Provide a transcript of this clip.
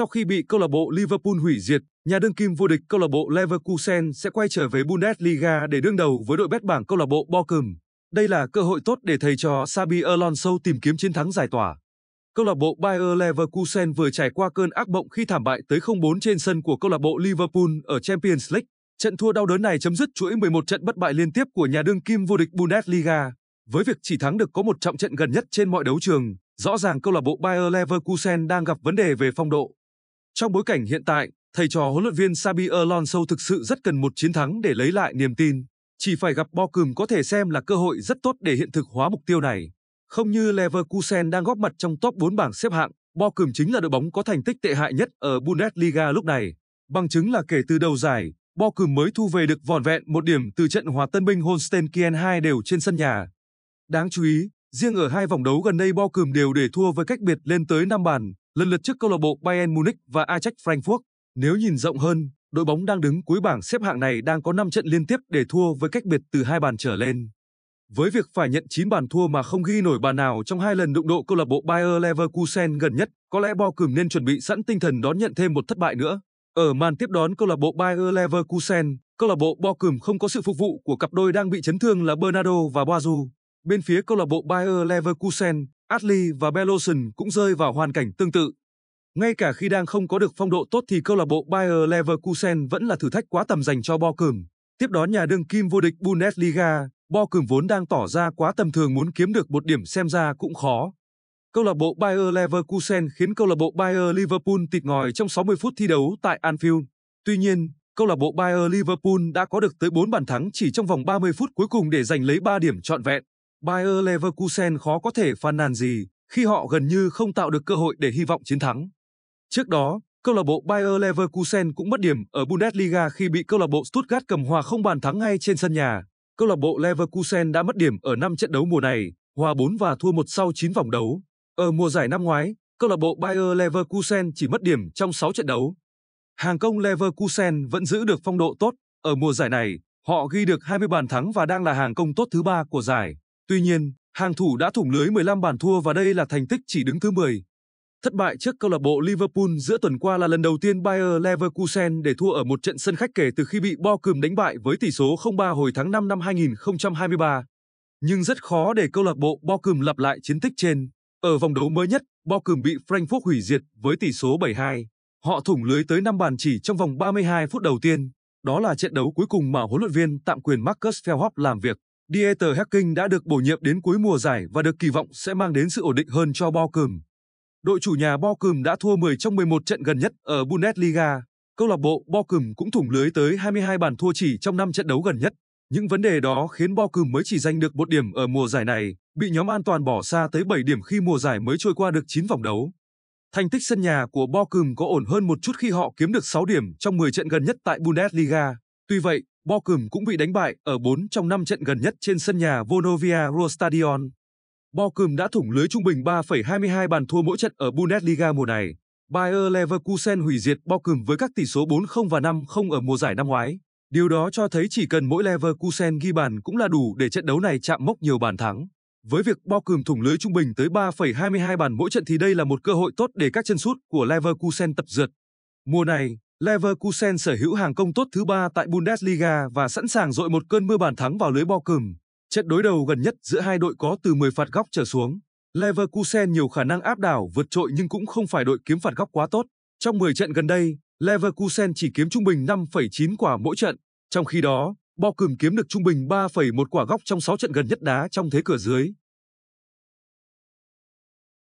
Sau khi bị câu lạc bộ Liverpool hủy diệt, nhà đương kim vô địch câu lạc bộ Leverkusen sẽ quay trở về Bundesliga để đương đầu với đội bét bảng câu lạc bộ Bochum. Đây là cơ hội tốt để thầy trò Xabi Alonso tìm kiếm chiến thắng giải tỏa. Câu lạc bộ Bayer Leverkusen vừa trải qua cơn ác mộng khi thảm bại tới 0-4 trên sân của câu lạc bộ Liverpool ở Champions League. Trận thua đau đớn này chấm dứt chuỗi 11 trận bất bại liên tiếp của nhà đương kim vô địch Bundesliga. Với việc chỉ thắng được có một trọng trận gần nhất trên mọi đấu trường, rõ ràng câu lạc bộ Bayer Leverkusen đang gặp vấn đề về phong độ. Trong bối cảnh hiện tại, thầy trò huấn luyện viên Xabi Alonso thực sự rất cần một chiến thắng để lấy lại niềm tin. Chỉ phải gặp Bo Cùm có thể xem là cơ hội rất tốt để hiện thực hóa mục tiêu này. Không như Leverkusen đang góp mặt trong top 4 bảng xếp hạng, Bo Cùm chính là đội bóng có thành tích tệ hại nhất ở Bundesliga lúc này. Bằng chứng là kể từ đầu giải, Bo Cùm mới thu về được vòn vẹn một điểm từ trận hòa Tân Binh Holstein Kiel 2 đều trên sân nhà. Đáng chú ý, riêng ở hai vòng đấu gần đây Bo Cùm đều để thua với cách biệt lên tới 5 bàn, lần lượt trước câu lạc bộ Bayern Munich và Ajax Frankfurt. Nếu nhìn rộng hơn, đội bóng đang đứng cuối bảng xếp hạng này đang có 5 trận liên tiếp để thua với cách biệt từ hai bàn trở lên. Với việc phải nhận 9 bàn thua mà không ghi nổi bàn nào trong hai lần đụng độ câu lạc bộ Bayer Leverkusen gần nhất, có lẽ Bo Cường nên chuẩn bị sẵn tinh thần đón nhận thêm một thất bại nữa. Ở màn tiếp đón câu lạc bộ Bayer Leverkusen, câu lạc bộ Bo Cường không có sự phục vụ của cặp đôi đang bị chấn thương là Bernardo và Boazu. Bên phía câu lạc bộ Bayer Leverkusen, Ashley và Bellosen cũng rơi vào hoàn cảnh tương tự. Ngay cả khi đang không có được phong độ tốt thì câu lạc bộ Bayer Leverkusen vẫn là thử thách quá tầm dành cho Bo Cường. Tiếp đó nhà đương kim vô địch Bundesliga, Bo Cường vốn đang tỏ ra quá tầm thường muốn kiếm được một điểm xem ra cũng khó. Câu lạc bộ Bayer Leverkusen khiến câu lạc bộ Bayer Liverpool tịt ngòi trong 60 phút thi đấu tại Anfield. Tuy nhiên, câu lạc bộ Bayer Liverpool đã có được tới 4 bàn thắng chỉ trong vòng 30 phút cuối cùng để giành lấy 3 điểm trọn vẹn. Bayer Leverkusen khó có thể phàn nàn gì khi họ gần như không tạo được cơ hội để hy vọng chiến thắng. Trước đó, câu lạc bộ Bayer Leverkusen cũng mất điểm ở Bundesliga khi bị câu lạc bộ Stuttgart cầm hòa không bàn thắng ngay trên sân nhà. Câu lạc bộ Leverkusen đã mất điểm ở 5 trận đấu mùa này, hòa 4 và thua 1 sau 9 vòng đấu. Ở mùa giải năm ngoái, câu lạc bộ Bayer Leverkusen chỉ mất điểm trong 6 trận đấu. Hàng công Leverkusen vẫn giữ được phong độ tốt, ở mùa giải này, họ ghi được 20 bàn thắng và đang là hàng công tốt thứ ba của giải. Tuy nhiên, hàng thủ đã thủng lưới 15 bàn thua và đây là thành tích chỉ đứng thứ 10. Thất bại trước câu lạc bộ Liverpool giữa tuần qua là lần đầu tiên Bayer Leverkusen để thua ở một trận sân khách kể từ khi bị Bochum đánh bại với tỷ số 0-3 hồi tháng 5 năm 2023. Nhưng rất khó để câu lạc bộ Bochum lặp lại chiến tích trên. Ở vòng đấu mới nhất, Bochum bị Frankfurt hủy diệt với tỷ số 7-2. Họ thủng lưới tới 5 bàn chỉ trong vòng 32 phút đầu tiên. Đó là trận đấu cuối cùng mà huấn luyện viên tạm quyền Marcus Verhoeven làm việc. Dieter Hacking đã được bổ nhiệm đến cuối mùa giải và được kỳ vọng sẽ mang đến sự ổn định hơn cho Bochum. Đội chủ nhà Bochum đã thua 10 trong 11 trận gần nhất ở Bundesliga. Câu lạc bộ Bochum cũng thủng lưới tới 22 bàn thua chỉ trong 5 trận đấu gần nhất. Những vấn đề đó khiến Bochum mới chỉ giành được một điểm ở mùa giải này, bị nhóm an toàn bỏ xa tới 7 điểm khi mùa giải mới trôi qua được 9 vòng đấu. Thành tích sân nhà của Bochum có ổn hơn một chút khi họ kiếm được 6 điểm trong 10 trận gần nhất tại Bundesliga. Tuy vậy, Bochum cũng bị đánh bại ở 4 trong 5 trận gần nhất trên sân nhà Vonovia Rostadion. Bochum đã thủng lưới trung bình 3,22 bàn thua mỗi trận ở Bundesliga mùa này. Bayer Leverkusen hủy diệt Bochum với các tỷ số 4-0 và 5-0 ở mùa giải năm ngoái. Điều đó cho thấy chỉ cần mỗi Leverkusen ghi bàn cũng là đủ để trận đấu này chạm mốc nhiều bàn thắng. Với việc Bochum thủng lưới trung bình tới 3,22 bàn mỗi trận thì đây là một cơ hội tốt để các chân sút của Leverkusen tập dượt. Mùa này, Leverkusen sở hữu hàng công tốt thứ ba tại Bundesliga và sẵn sàng dội một cơn mưa bàn thắng vào lưới Bochum. Trận đối đầu gần nhất giữa hai đội có từ 10 phạt góc trở xuống. Leverkusen nhiều khả năng áp đảo vượt trội nhưng cũng không phải đội kiếm phạt góc quá tốt. Trong 10 trận gần đây, Leverkusen chỉ kiếm trung bình 5,9 quả mỗi trận. Trong khi đó, Bochum kiếm được trung bình 3,1 quả góc trong 6 trận gần nhất đá trong thế cửa dưới.